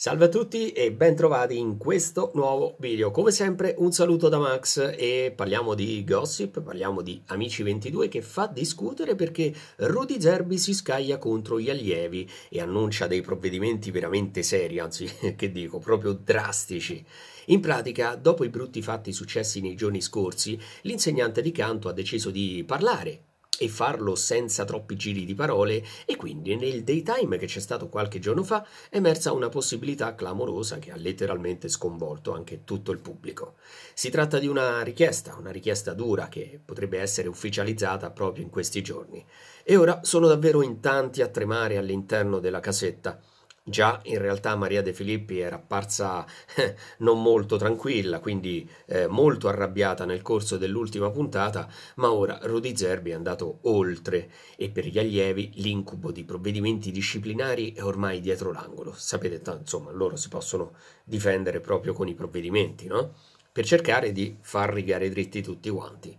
Salve a tutti e bentrovati in questo nuovo video. Come sempre un saluto da Max e parliamo di gossip, parliamo di Amici 22 che fa discutere perché Rudy Zerbi si scaglia contro gli allievi e annuncia dei provvedimenti veramente seri, anzi che dico, proprio drastici. In pratica, dopo i brutti fatti successi nei giorni scorsi, l'insegnante di canto ha deciso di parlare e farlo senza troppi giri di parole e quindi nel daytime che c'è stato qualche giorno fa è emersa una possibilità clamorosa che ha letteralmente sconvolto anche tutto il pubblico. Si tratta di una richiesta, una richiesta dura che potrebbe essere ufficializzata proprio in questi giorni e ora sono davvero in tanti a tremare all'interno della casetta. Già in realtà Maria De Filippi era apparsa eh, non molto tranquilla, quindi eh, molto arrabbiata nel corso dell'ultima puntata, ma ora Rudy Zerbi è andato oltre e per gli allievi l'incubo di provvedimenti disciplinari è ormai dietro l'angolo. Sapete, insomma, loro si possono difendere proprio con i provvedimenti, no? Per cercare di far rigare dritti tutti quanti.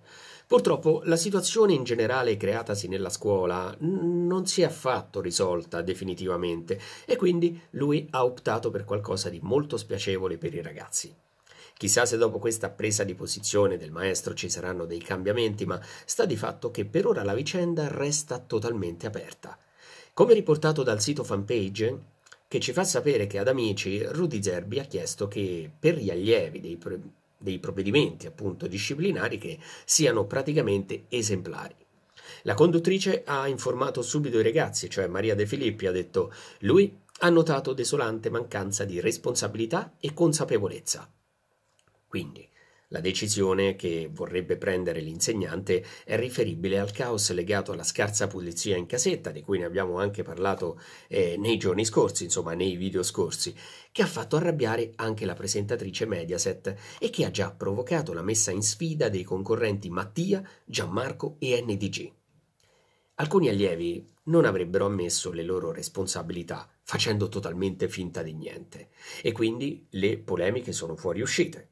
Purtroppo la situazione in generale creatasi nella scuola non si è affatto risolta definitivamente e quindi lui ha optato per qualcosa di molto spiacevole per i ragazzi. Chissà se dopo questa presa di posizione del maestro ci saranno dei cambiamenti, ma sta di fatto che per ora la vicenda resta totalmente aperta. Come riportato dal sito fanpage, che ci fa sapere che ad amici Rudy Zerbi ha chiesto che per gli allievi dei, pre- dei provvedimenti appunto disciplinari che siano praticamente esemplari. La conduttrice ha informato subito i ragazzi, cioè Maria De Filippi ha detto lui ha notato desolante mancanza di responsabilità e consapevolezza. Quindi la decisione che vorrebbe prendere l'insegnante è riferibile al caos legato alla scarsa pulizia in casetta, di cui ne abbiamo anche parlato eh, nei giorni scorsi, insomma nei video scorsi, che ha fatto arrabbiare anche la presentatrice Mediaset e che ha già provocato la messa in sfida dei concorrenti Mattia, Gianmarco e NDG. Alcuni allievi non avrebbero ammesso le loro responsabilità, facendo totalmente finta di niente, e quindi le polemiche sono fuoriuscite.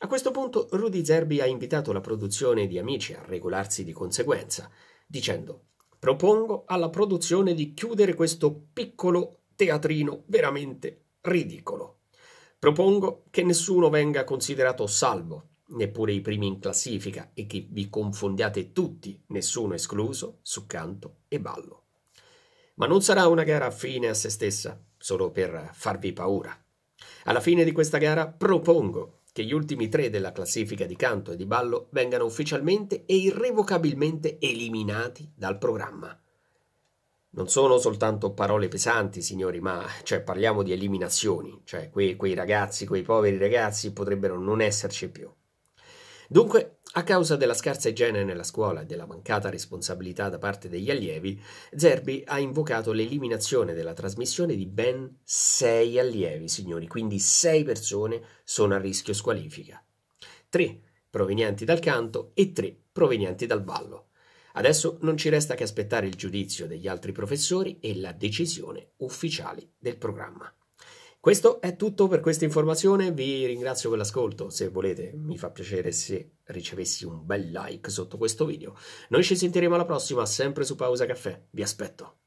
A questo punto Rudy Zerbi ha invitato la produzione di Amici a regolarsi di conseguenza, dicendo Propongo alla produzione di chiudere questo piccolo teatrino veramente ridicolo. Propongo che nessuno venga considerato salvo, neppure i primi in classifica e che vi confondiate tutti, nessuno escluso, su canto e ballo. Ma non sarà una gara fine a se stessa, solo per farvi paura. Alla fine di questa gara propongo che gli ultimi tre della classifica di canto e di ballo vengano ufficialmente e irrevocabilmente eliminati dal programma. Non sono soltanto parole pesanti, signori, ma cioè, parliamo di eliminazioni, cioè quei, quei ragazzi, quei poveri ragazzi potrebbero non esserci più. Dunque, a causa della scarsa igiene nella scuola e della mancata responsabilità da parte degli allievi, Zerbi ha invocato l'eliminazione della trasmissione di ben sei allievi, signori, quindi sei persone sono a rischio squalifica. Tre provenienti dal canto e tre provenienti dal ballo. Adesso non ci resta che aspettare il giudizio degli altri professori e la decisione ufficiale del programma. Questo è tutto per questa informazione, vi ringrazio per l'ascolto, se volete mi fa piacere se ricevessi un bel like sotto questo video. Noi ci sentiremo alla prossima, sempre su Pausa Caffè, vi aspetto.